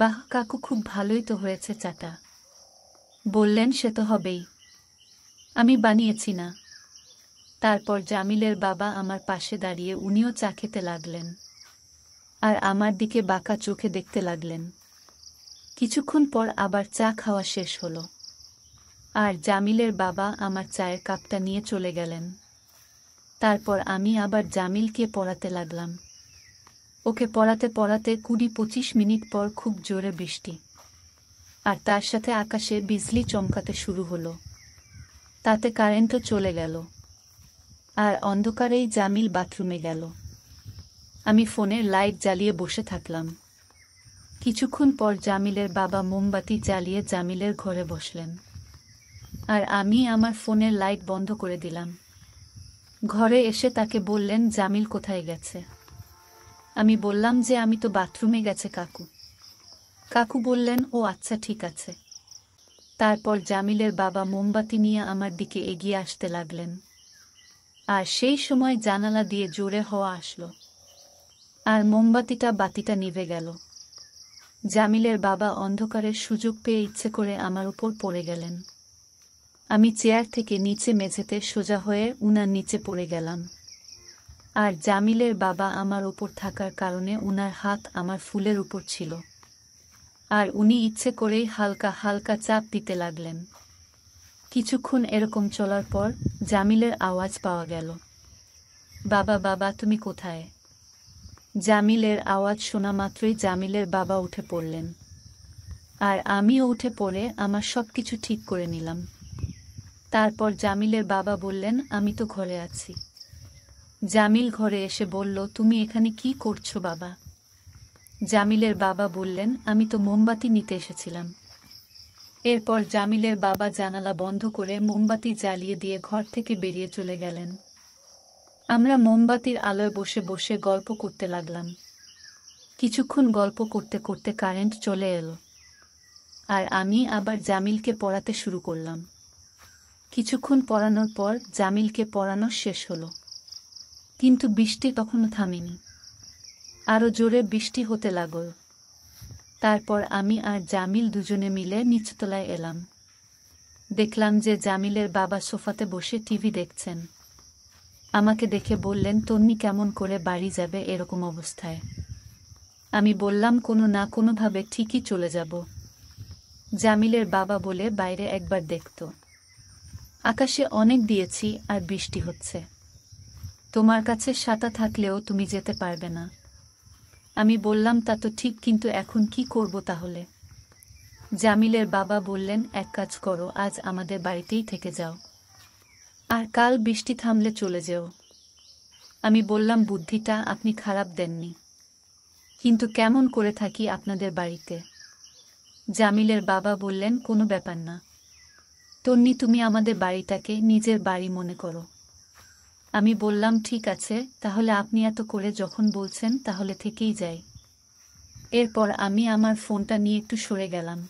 বাহ কাকু খুব ভালোই তো হয়েছে চাটা বললেন সে তো হবেই আমি বানিয়েছি না তারপর জামিলের বাবা আমার পাশে দাঁড়িয়ে উনিও চা খেতে লাগলেন আর আমার দিকে বাঁকা চোখে দেখতে লাগলেন কিছুক্ষণ পর আবার চা খাওয়া শেষ হলো আর জামিলের বাবা আমার চায়ের কাপটা নিয়ে চলে গেলেন তারপর আমি আবার জামিলকে পড়াতে লাগলাম ওকে পড়াতে পড়াতে কুড়ি পঁচিশ মিনিট পর খুব জোরে বৃষ্টি আর তার সাথে আকাশে বিজলি চমকাতে শুরু হলো তাতে কারেন্টও চলে গেল আর অন্ধকারেই জামিল বাথরুমে গেল আমি ফোনের লাইট জ্বালিয়ে বসে থাকলাম কিছুক্ষণ পর জামিলের বাবা মোমবাতি জ্বালিয়ে জামিলের ঘরে বসলেন আর আমি আমার ফোনের লাইট বন্ধ করে দিলাম ঘরে এসে তাকে বললেন জামিল কোথায় গেছে আমি বললাম যে আমি তো বাথরুমে গেছে কাকু কাকু বললেন ও আচ্ছা ঠিক আছে তারপর জামিলের বাবা মোমবাতি নিয়ে আমার দিকে এগিয়ে আসতে লাগলেন আর সেই সময় জানালা দিয়ে জোরে হওয়া আসলো আর মোমবাতিটা বাতিটা নিভে গেল জামিলের বাবা অন্ধকারের সুযোগ পেয়ে ইচ্ছে করে আমার উপর পড়ে গেলেন আমি চেয়ার থেকে নিচে মেঝেতে সোজা হয়ে উনার নিচে পড়ে গেলাম আর জামিলের বাবা আমার ওপর থাকার কারণে উনার হাত আমার ফুলের উপর ছিল আর উনি ইচ্ছে করেই হালকা হালকা চাপ দিতে লাগলেন কিছুক্ষণ এরকম চলার পর জামিলের আওয়াজ পাওয়া গেল বাবা বাবা তুমি কোথায় জামিলের আওয়াজ শোনা মাত্রই জামিলের বাবা উঠে পড়লেন আর আমিও উঠে পড়ে আমার সব কিছু ঠিক করে নিলাম তারপর জামিলের বাবা বললেন আমি তো ঘরে আছি জামিল ঘরে এসে বলল তুমি এখানে কি করছো বাবা জামিলের বাবা বললেন আমি তো মোমবাতি নিতে এসেছিলাম এরপর জামিলের বাবা জানালা বন্ধ করে মোমবাতি জ্বালিয়ে দিয়ে ঘর থেকে বেরিয়ে চলে গেলেন আমরা মোমবাতির আলোয় বসে বসে গল্প করতে লাগলাম কিছুক্ষণ গল্প করতে করতে কারেন্ট চলে এলো আর আমি আবার জামিলকে পড়াতে শুরু করলাম কিছুক্ষণ পড়ানোর পর জামিলকে পড়ানো শেষ হলো কিন্তু বৃষ্টি তখনও থামেনি আরও জোরে বৃষ্টি হতে লাগল তারপর আমি আর জামিল দুজনে মিলে নিচতলায় এলাম দেখলাম যে জামিলের বাবা সোফাতে বসে টিভি দেখছেন আমাকে দেখে বললেন তন্নি কেমন করে বাড়ি যাবে এরকম অবস্থায় আমি বললাম কোনো না কোনোভাবে ঠিকই চলে যাব জামিলের বাবা বলে বাইরে একবার দেখত আকাশে অনেক দিয়েছি আর বৃষ্টি হচ্ছে তোমার কাছে সাঁতা থাকলেও তুমি যেতে পারবে না আমি বললাম তা তো ঠিক কিন্তু এখন কি করব তাহলে জামিলের বাবা বললেন এক কাজ করো আজ আমাদের বাড়িতেই থেকে যাও আর কাল বৃষ্টি থামলে চলে যেও আমি বললাম বুদ্ধিটা আপনি খারাপ দেননি কিন্তু কেমন করে থাকি আপনাদের বাড়িতে জামিলের বাবা বললেন কোনো ব্যাপার না তন্নি তুমি আমাদের বাড়িটাকে নিজের বাড়ি মনে করো আমি বললাম ঠিক আছে তাহলে আপনি এত করে যখন বলছেন তাহলে থেকেই যাই এরপর আমি আমার ফোনটা নিয়ে একটু সরে গেলাম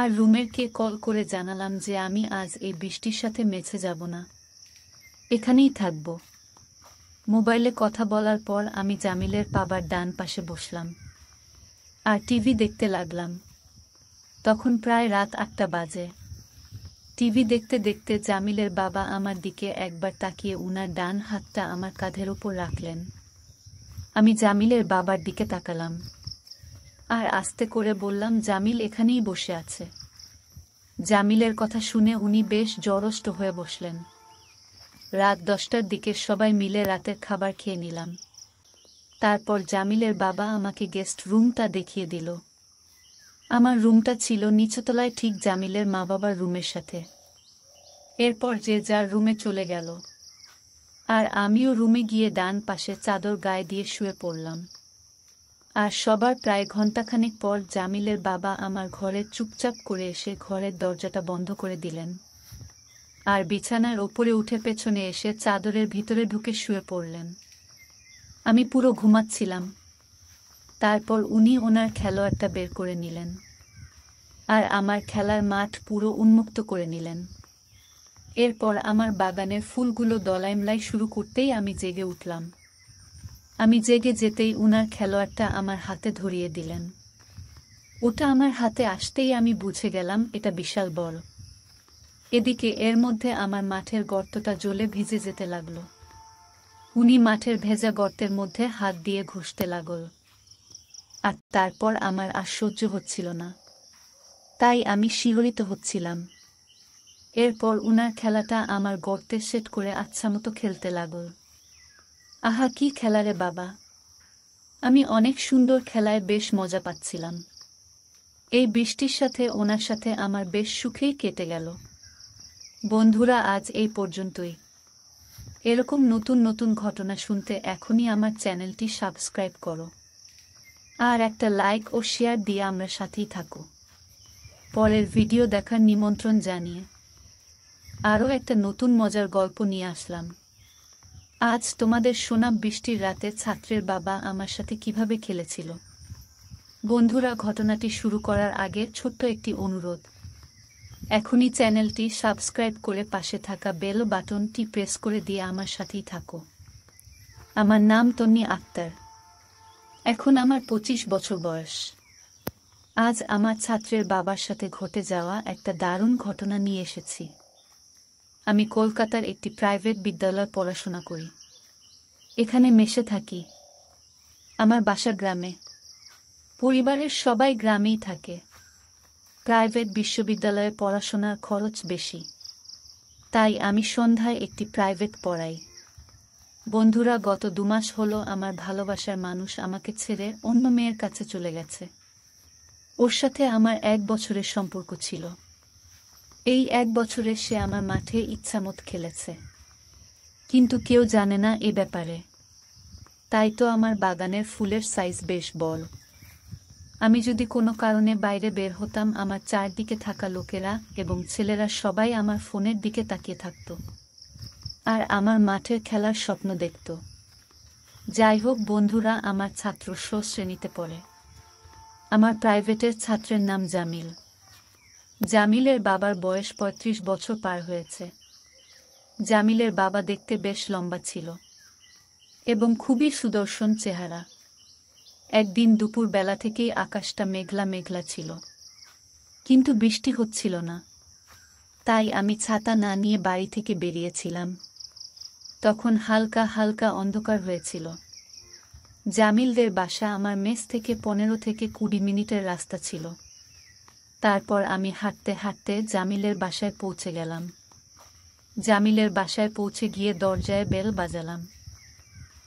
আর রুমেরকে কল করে জানালাম যে আমি আজ এই বৃষ্টির সাথে মেছে যাব না এখানেই থাকব মোবাইলে কথা বলার পর আমি জামিলের পাবার ডান পাশে বসলাম আর টিভি দেখতে লাগলাম তখন প্রায় রাত আটটা বাজে টিভি দেখতে দেখতে জামিলের বাবা আমার দিকে একবার তাকিয়ে উনার ডান হাতটা আমার কাঁধের ওপর রাখলেন আমি জামিলের বাবার দিকে তাকালাম আর আস্তে করে বললাম জামিল এখানেই বসে আছে জামিলের কথা শুনে উনি বেশ জরষ্ট হয়ে বসলেন রাত দশটার দিকে সবাই মিলে রাতের খাবার খেয়ে নিলাম তারপর জামিলের বাবা আমাকে গেস্ট রুমটা দেখিয়ে দিল আমার রুমটা ছিল নিচতলায় ঠিক জামিলের মা বাবার রুমের সাথে এরপর যে যার রুমে চলে গেল আর আমিও রুমে গিয়ে ডান পাশে চাদর গায়ে দিয়ে শুয়ে পড়লাম আর সবার প্রায় ঘন্টাখানেক পর জামিলের বাবা আমার ঘরে চুপচাপ করে এসে ঘরের দরজাটা বন্ধ করে দিলেন আর বিছানার ওপরে উঠে পেছনে এসে চাদরের ভিতরে ঢুকে শুয়ে পড়লেন আমি পুরো ঘুমাচ্ছিলাম তারপর উনি ওনার খেলোয়াড়টা বের করে নিলেন আর আমার খেলার মাঠ পুরো উন্মুক্ত করে নিলেন এরপর আমার বাগানের ফুলগুলো দলাই মলাই শুরু করতেই আমি জেগে উঠলাম আমি জেগে যেতেই উনার খেলোয়াড়টা আমার হাতে ধরিয়ে দিলেন ওটা আমার হাতে আসতেই আমি বুঝে গেলাম এটা বিশাল বল এদিকে এর মধ্যে আমার মাঠের গর্তটা জ্বলে ভিজে যেতে লাগলো উনি মাঠের ভেজা গর্তের মধ্যে হাত দিয়ে ঘষতে লাগল আর তারপর আমার আশ্চর্য হচ্ছিল না তাই আমি শিহরিত হচ্ছিলাম এরপর উনার খেলাটা আমার গর্তে সেট করে আচ্ছামতো খেলতে লাগল আহা কি খেলারে বাবা আমি অনেক সুন্দর খেলায় বেশ মজা পাচ্ছিলাম এই বৃষ্টির সাথে ওনার সাথে আমার বেশ সুখেই কেটে গেল বন্ধুরা আজ এই পর্যন্তই এরকম নতুন নতুন ঘটনা শুনতে এখনই আমার চ্যানেলটি সাবস্ক্রাইব করো আর একটা লাইক ও শেয়ার দিয়ে আমরা সাথেই থাকো পরের ভিডিও দেখার নিমন্ত্রণ জানিয়ে আরও একটা নতুন মজার গল্প নিয়ে আসলাম আজ তোমাদের সোনা বৃষ্টির রাতে ছাত্রের বাবা আমার সাথে কিভাবে খেলেছিল বন্ধুরা ঘটনাটি শুরু করার আগে ছোট্ট একটি অনুরোধ এখনই চ্যানেলটি সাবস্ক্রাইব করে পাশে থাকা বেল বাটনটি প্রেস করে দিয়ে আমার সাথেই থাকো আমার নাম তন্নি আক্তার এখন আমার পঁচিশ বছর বয়স আজ আমার ছাত্রের বাবার সাথে ঘটে যাওয়া একটা দারুণ ঘটনা নিয়ে এসেছি আমি কলকাতার একটি প্রাইভেট বিদ্যালয় পড়াশোনা করি এখানে মেশে থাকি আমার বাসা গ্রামে পরিবারের সবাই গ্রামেই থাকে প্রাইভেট বিশ্ববিদ্যালয়ে পড়াশোনার খরচ বেশি তাই আমি সন্ধ্যায় একটি প্রাইভেট পড়াই বন্ধুরা গত দুমাস হলো আমার ভালোবাসার মানুষ আমাকে ছেড়ে অন্য মেয়ের কাছে চলে গেছে ওর সাথে আমার এক বছরের সম্পর্ক ছিল এই এক বছরে সে আমার মাঠে ইচ্ছামত খেলেছে কিন্তু কেউ জানে না এ ব্যাপারে তাই তো আমার বাগানের ফুলের সাইজ বেশ বল আমি যদি কোনো কারণে বাইরে বের হতাম আমার চারদিকে থাকা লোকেরা এবং ছেলেরা সবাই আমার ফোনের দিকে তাকিয়ে থাকত আর আমার মাঠের খেলার স্বপ্ন দেখত যাই হোক বন্ধুরা আমার ছাত্র শ্রেণীতে পড়ে আমার প্রাইভেটের ছাত্রের নাম জামিল জামিলের বাবার বয়স পঁয়ত্রিশ বছর পার হয়েছে জামিলের বাবা দেখতে বেশ লম্বা ছিল এবং খুবই সুদর্শন চেহারা একদিন দুপুর বেলা থেকেই আকাশটা মেঘলা মেঘলা ছিল কিন্তু বৃষ্টি হচ্ছিল না তাই আমি ছাতা না নিয়ে বাড়ি থেকে বেরিয়েছিলাম তখন হালকা হালকা অন্ধকার হয়েছিল জামিলদের বাসা আমার মেস থেকে পনেরো থেকে কুড়ি মিনিটের রাস্তা ছিল তারপর আমি হাঁটতে হাঁটতে জামিলের বাসায় পৌঁছে গেলাম জামিলের বাসায় পৌঁছে গিয়ে দরজায় বেল বাজালাম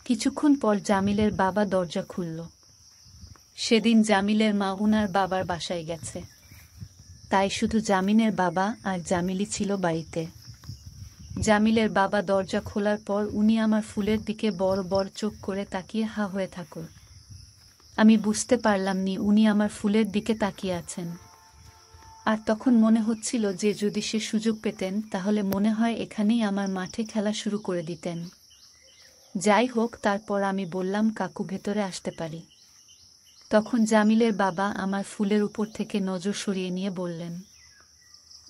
কিছুক্ষণ পর জামিলের বাবা দরজা খুলল সেদিন জামিলের মা উনার বাবার বাসায় গেছে তাই শুধু জামিনের বাবা আর জামিলি ছিল বাড়িতে জামিলের বাবা দরজা খোলার পর উনি আমার ফুলের দিকে বড় বড় চোখ করে তাকিয়ে হা হয়ে থাকো আমি বুঝতে পারলাম নি উনি আমার ফুলের দিকে তাকিয়ে আছেন আর তখন মনে হচ্ছিল যে যদি সে সুযোগ পেতেন তাহলে মনে হয় এখানেই আমার মাঠে খেলা শুরু করে দিতেন যাই হোক তারপর আমি বললাম কাকু ভেতরে আসতে পারি তখন জামিলের বাবা আমার ফুলের উপর থেকে নজর সরিয়ে নিয়ে বললেন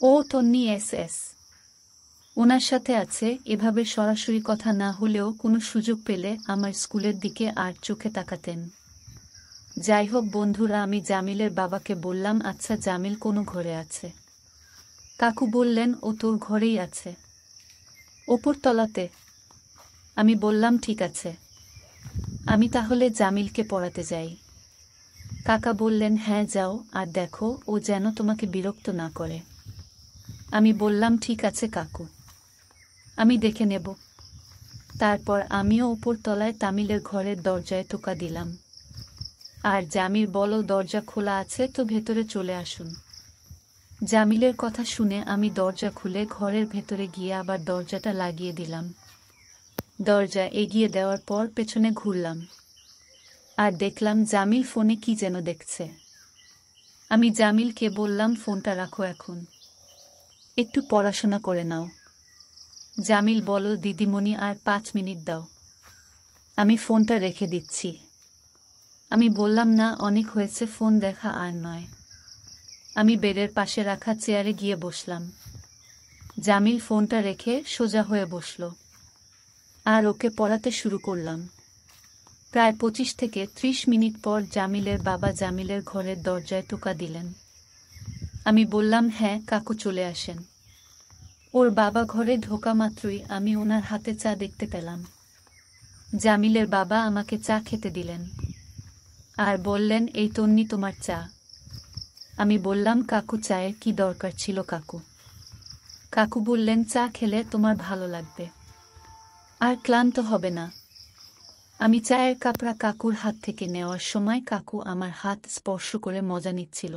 ও তন্নি এস এস ওনার সাথে আছে এভাবে সরাসরি কথা না হলেও কোনো সুযোগ পেলে আমার স্কুলের দিকে আর চোখে তাকাতেন যাই হোক বন্ধুরা আমি জামিলের বাবাকে বললাম আচ্ছা জামিল কোনো ঘরে আছে কাকু বললেন ও তোর ঘরেই আছে ওপর তলাতে আমি বললাম ঠিক আছে আমি তাহলে জামিলকে পড়াতে যাই কাকা বললেন হ্যাঁ যাও আর দেখো ও যেন তোমাকে বিরক্ত না করে আমি বললাম ঠিক আছে কাকু আমি দেখে নেব তারপর আমিও তলায় তামিলের ঘরের দরজায় টোকা দিলাম আর জামির বলো দরজা খোলা আছে তো ভেতরে চলে আসুন জামিলের কথা শুনে আমি দরজা খুলে ঘরের ভেতরে গিয়ে আবার দরজাটা লাগিয়ে দিলাম দরজা এগিয়ে দেওয়ার পর পেছনে ঘুরলাম আর দেখলাম জামিল ফোনে কি যেন দেখছে আমি জামিলকে বললাম ফোনটা রাখো এখন একটু পড়াশোনা করে নাও জামিল বল দিদিমণি আর পাঁচ মিনিট দাও আমি ফোনটা রেখে দিচ্ছি আমি বললাম না অনেক হয়েছে ফোন দেখা আর নয় আমি বেডের পাশে রাখা চেয়ারে গিয়ে বসলাম জামিল ফোনটা রেখে সোজা হয়ে বসল আর ওকে পড়াতে শুরু করলাম প্রায় পঁচিশ থেকে ত্রিশ মিনিট পর জামিলের বাবা জামিলের ঘরের দরজায় টোকা দিলেন আমি বললাম হ্যাঁ কাকু চলে আসেন ওর বাবা ঘরে ঢোকা মাত্রই আমি ওনার হাতে চা দেখতে পেলাম জামিলের বাবা আমাকে চা খেতে দিলেন আর বললেন এই তন্নি তোমার চা আমি বললাম কাকু চায়ের কি দরকার ছিল কাকু কাকু বললেন চা খেলে তোমার ভালো লাগবে আর ক্লান্ত হবে না আমি চায়ের কাপড়া কাকুর হাত থেকে নেওয়ার সময় কাকু আমার হাত স্পর্শ করে মজা নিচ্ছিল